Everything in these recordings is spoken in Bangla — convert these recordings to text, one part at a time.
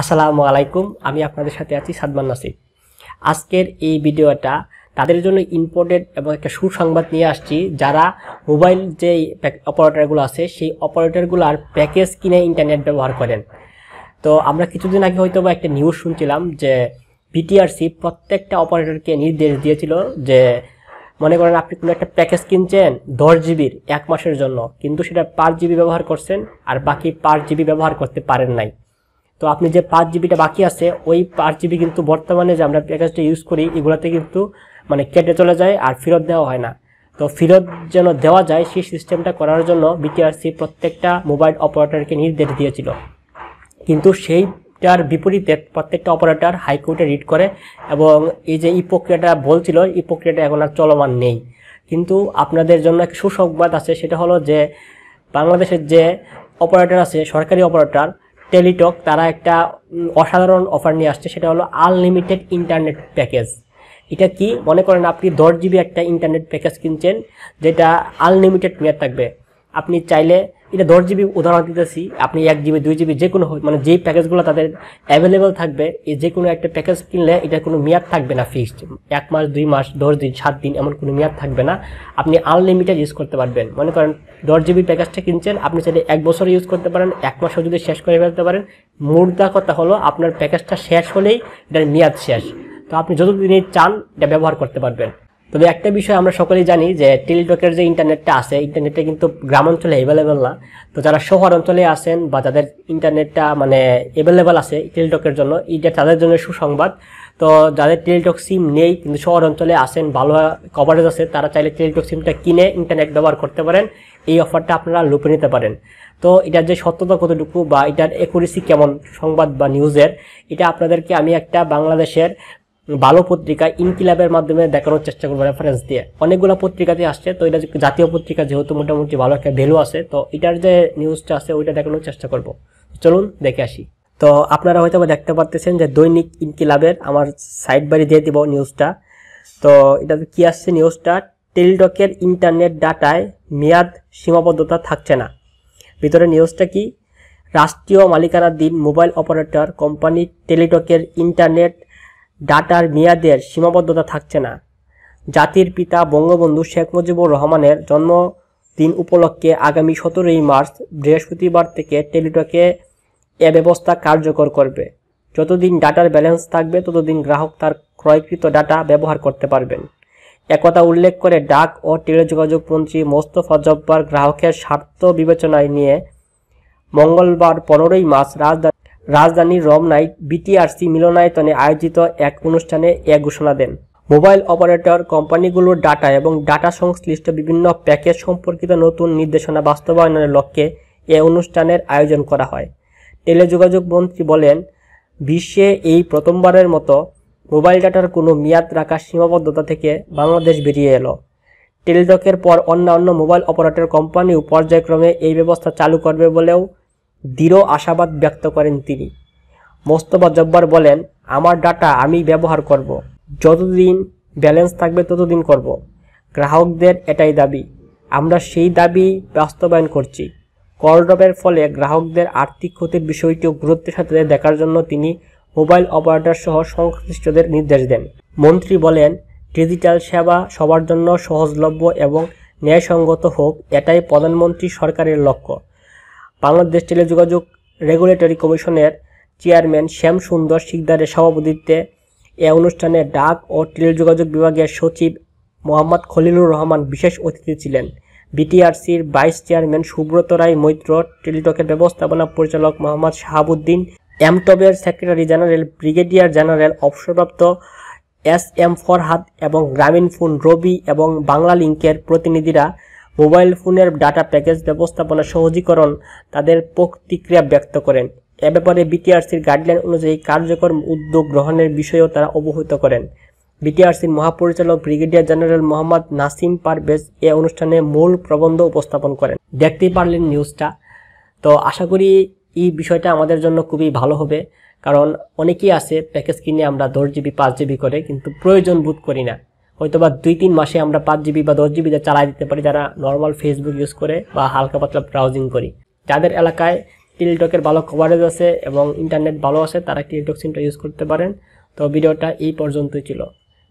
আসসালামু আলাইকুম আমি আপনাদের সাথে আছি সাদমান নাসিব আজকের এই ভিডিওটা তাদের জন্য ইম্পর্টেন্ট এবং একটা সুসংবাদ নিয়ে আসছি যারা মোবাইল যে অপারেটরগুলো আছে সেই অপারেটরগুলোর প্যাকেজ কিনে ইন্টারনেট ব্যবহার করেন তো আমরা কিছুদিন আগে হয়তো বা একটা নিউজ শুনছিলাম যে বিটিআরসি প্রত্যেকটা অপারেটরকে নির্দেশ দিয়েছিল যে মনে করেন আপনি কোনো একটা প্যাকেজ কিনছেন দশ জিবির এক মাসের জন্য কিন্তু সেটা পাঁচ জিবি ব্যবহার করছেন আর বাকি পাঁচ জিবি ব্যবহার করতে পারেন নাই তো আপনি যে পাঁচ জিবিটা বাকি আছে ওই পাঁচ জিবি কিন্তু বর্তমানে যে আমরা প্যাকেজটা ইউজ করি এগুলোতে কিন্তু মানে কেটে চলে যায় আর ফেরত দেওয়া হয় না তো ফেরত যেন দেওয়া যায় সেই সিস্টেমটা করার জন্য বিটিআরসি প্রত্যেকটা মোবাইল অপারেটরকে নির্দেশ দিয়েছিল কিন্তু সেইটার বিপরীতে প্রত্যেকটা অপারেটর হাইকোর্টে রিড করে এবং এই যে ই প্রক্রিয়াটা বলছিল ই প্রক্রিয়াটা এখন আর চলমান নেই কিন্তু আপনাদের জন্য এক সুসংবাদ আছে সেটা হলো যে বাংলাদেশের যে অপারেটর আছে সরকারি অপারেটর টেলিটক তারা একটা অসাধারণ অফার নিয়ে আসছে সেটা হলো আনলিমিটেড ইন্টারনেট প্যাকেজ এটা কি মনে করেন আপনি দশ জিবি একটা ইন্টারনেট প্যাকেজ কিনছেন যেটা আনলিমিটেড মেয়াদ থাকবে আপনি চাইলে এটা দশ জিবি উদাহরণ দিতেছি আপনি এক জিবি দুই জিবি যে কোনো মানে যেই প্যাকেজগুলো তাদের অ্যাভেলেবেল থাকবে এই যে কোনো একটা প্যাকেজ কিনলে এটা কোনো মেয়াদ থাকবে না ফিক্সড এক মাস দুই মাস দশ দিন সাত দিন এমন কোনো মেয়াদ থাকবে না আপনি আনলিমিটেড ইউজ করতে পারবেন মনে করেন দশ জিবি প্যাকেজটা কিনছেন আপনি সেটা এক বছর ইউজ করতে পারেন এক মাসও যদি শেষ করে ফেলতে পারেন মুদ্রা কথা হলো আপনার প্যাকেজটা শেষ হলেই এটার মেয়াদ শেষ তো আপনি যতদিনই চান এটা ব্যবহার করতে পারবেন তবে একটা বিষয় আমরা সকলেই জানি যে টেলিটকের যে ইন্টারনেটটা আছে ইন্টারনেটটা কিন্তু গ্রাম অঞ্চলে অ্যাভেলেবেল না তো যারা শহর অঞ্চলে আছেন বা যাদের ইন্টারনেটটা মানে অ্যাভেলেবেল আছে টেলিটকের জন্য এটা তাদের জন্য সুসংবাদ তো যাদের টেলিটক সিম নেই কিন্তু শহর অঞ্চলে আসেন ভালো কভারেজ আছে তারা চাইলে টেলিটক সিমটা কিনে ইন্টারনেট ব্যবহার করতে পারেন এই অফারটা আপনারা লুপে নিতে পারেন তো এটার যে সত্যতা কতটুকু বা এটার একুরেসি কেমন সংবাদ বা নিউজের এটা আপনাদেরকে আমি একটা বাংলাদেশের ভালো পত্রিকা ইনকিলাবের মাধ্যমে দেখানোর চেষ্টা করবো রেফারেন্স দিয়ে অনেকগুলো পত্রিকাতে আসছে তো এটা জাতীয় পত্রিকা যেহেতু মোটামুটি ভালো একটা ভ্যালু আছে তো এটার যে নিউজটা আছে ওইটা দেখানোর চেষ্টা করব চলুন দেখে আসি তো আপনারা হয়তো দেখতে পারতেছেন যে দৈনিক ইনকিলাবের আমার সাইড বাড়ি দিয়ে দিব নিউজটা তো এটা কি আসছে নিউজটা টেলিডকের ইন্টারনেট ডাটায় মেয়াদ সীমাবদ্ধতা থাকছে না ভিতরে নিউজটা কি রাষ্ট্রীয় মালিকানাধীন মোবাইল অপারেটর কোম্পানি টেলিটকের ইন্টারনেট ডাটার মেয়াদের সীমাবদ্ধতা থাকছে না জাতির পিতা বঙ্গবন্ধু শেখ মুজিবুর রহমানের জন্মদিন উপলক্ষে আগামী সতেরোই মার্চ বৃহস্পতিবার থেকে টেলিটকে এ ব্যবস্থা কার্যকর করবে যতদিন ডাটার ব্যালেন্স থাকবে ততদিন গ্রাহক তার ক্রয়কৃত ডাটা ব্যবহার করতে পারবেন একথা উল্লেখ করে ডাক ও টেলিযোগাযোগ মন্ত্রী মোস্তফা জব্বার গ্রাহকের স্বার্থ বিবেচনায় নিয়ে মঙ্গলবার পনেরোই মার্চ রাজধানী রাজধানীর রমনায় বিটিআরসি মিলনায়তনে আয়োজিত এক অনুষ্ঠানে এ ঘোষণা দেন মোবাইল অপারেটর কোম্পানিগুলোর ডাটা এবং ডাটা সংশ্লিষ্ট বিভিন্ন প্যাকেজ সম্পর্কিত নতুন নির্দেশনা বাস্তবায়নের লক্ষ্যে এ অনুষ্ঠানের আয়োজন করা হয় টেলিযোগাযোগ মন্ত্রী বলেন বিশ্বে এই প্রথমবারের মতো মোবাইল ডাটার কোনো মেয়াদ রাখার সীমাবদ্ধতা থেকে বাংলাদেশ বেরিয়ে এলো টেলিডকের পর অন্যান্য মোবাইল অপারেটর কোম্পানিও পর্যায়ক্রমে এই ব্যবস্থা চালু করবে বলেও দৃঢ় আশাবাদ ব্যক্ত করেন তিনি মোস্তফা জব্বার বলেন আমার ডাটা আমি ব্যবহার করব। যতদিন ব্যালেন্স থাকবে ততদিন করব। গ্রাহকদের এটাই দাবি আমরা সেই দাবি বাস্তবায়ন করছি করডপের ফলে গ্রাহকদের আর্থিক ক্ষতির বিষয়টিও গুরুত্বের সাথে দেখার জন্য তিনি মোবাইল অপারেটর সহ সংশ্লিষ্টদের নির্দেশ দেন মন্ত্রী বলেন ডিজিটাল সেবা সবার জন্য সহজলভ্য এবং ন্যায়সঙ্গত হোক এটাই প্রধানমন্ত্রী সরকারের লক্ষ্য বাংলাদেশ টেলিযোগাযোগ রেগুলেটরি কমিশনের চেয়ারম্যান শ্যাম সুন্দর শিকদারের সভাপতিত্বে এ অনুষ্ঠানে ডাক ও টেলিযোগাযোগ বিভাগের সচিব মোহাম্মদ খলিলুর রহমান বিশেষ অতিথি ছিলেন বিটিআরসির ভাইস চেয়ারম্যান সুব্রত রায় মৈত্র টেলিটকের ব্যবস্থাপনা পরিচালক মোহাম্মদ শাহাবুদ্দিন এমটবের সেক্রেটারি জেনারেল ব্রিগেডিয়ার জেনারেল অবসরপ্রাপ্ত এস এম ফরহাদ এবং গ্রামীণ ফোন রবি এবং বাংলা লিঙ্কের প্রতিনিধিরা মোবাইল ফোনের ডাটা প্যাকেজ ব্যবস্থাপনা সহজীকরণ তাদের প্রতিক্রিয়া ব্যক্ত করেন এ ব্যাপারে বিটিআরসির গাইডলাইন অনুযায়ী কার্যকর উদ্যোগ গ্রহণের বিষয়েও তারা অবহিত করেন বিটিআরসির মহাপরিচালক ব্রিগেডিয়ার জেনারেল মোহাম্মদ নাসিম পারভেজ এ অনুষ্ঠানে মূল প্রবন্ধ উপস্থাপন করেন দেখতেই পারলেন নিউজটা তো আশা করি এই বিষয়টা আমাদের জন্য খুবই ভালো হবে কারণ অনেকেই আছে প্যাকেজ কিনে আমরা দশ জিবি পাঁচ জিবি করে কিন্তু প্রয়োজন বোধ করি না হয়তো বা দুই তিন মাসে আমরা পাঁচ জিবি বা দশ জিবি চালাই দিতে পারি যারা নর্মাল ফেসবুক ইউজ করে বা হালকা পাতলা ব্রাউজিং করি যাদের এলাকায় টিলটকের ভালো কভারেজ আছে এবং ইন্টারনেট ভালো আছে তারা টিলটক সিমটা ইউজ করতে পারেন তো ভিডিওটা এই পর্যন্তই ছিল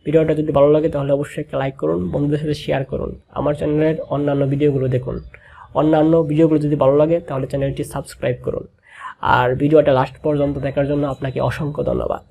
ভিডিওটা যদি ভালো লাগে তাহলে অবশ্যই একটা লাইক করুন বন্ধুদের সাথে শেয়ার করুন আমার চ্যানেলের অন্যান্য ভিডিওগুলো দেখুন অন্যান্য ভিডিওগুলো যদি ভালো লাগে তাহলে চ্যানেলটি সাবস্ক্রাইব করুন আর ভিডিওটা লাস্ট পর্যন্ত দেখার জন্য আপনাকে অসংখ্য ধন্যবাদ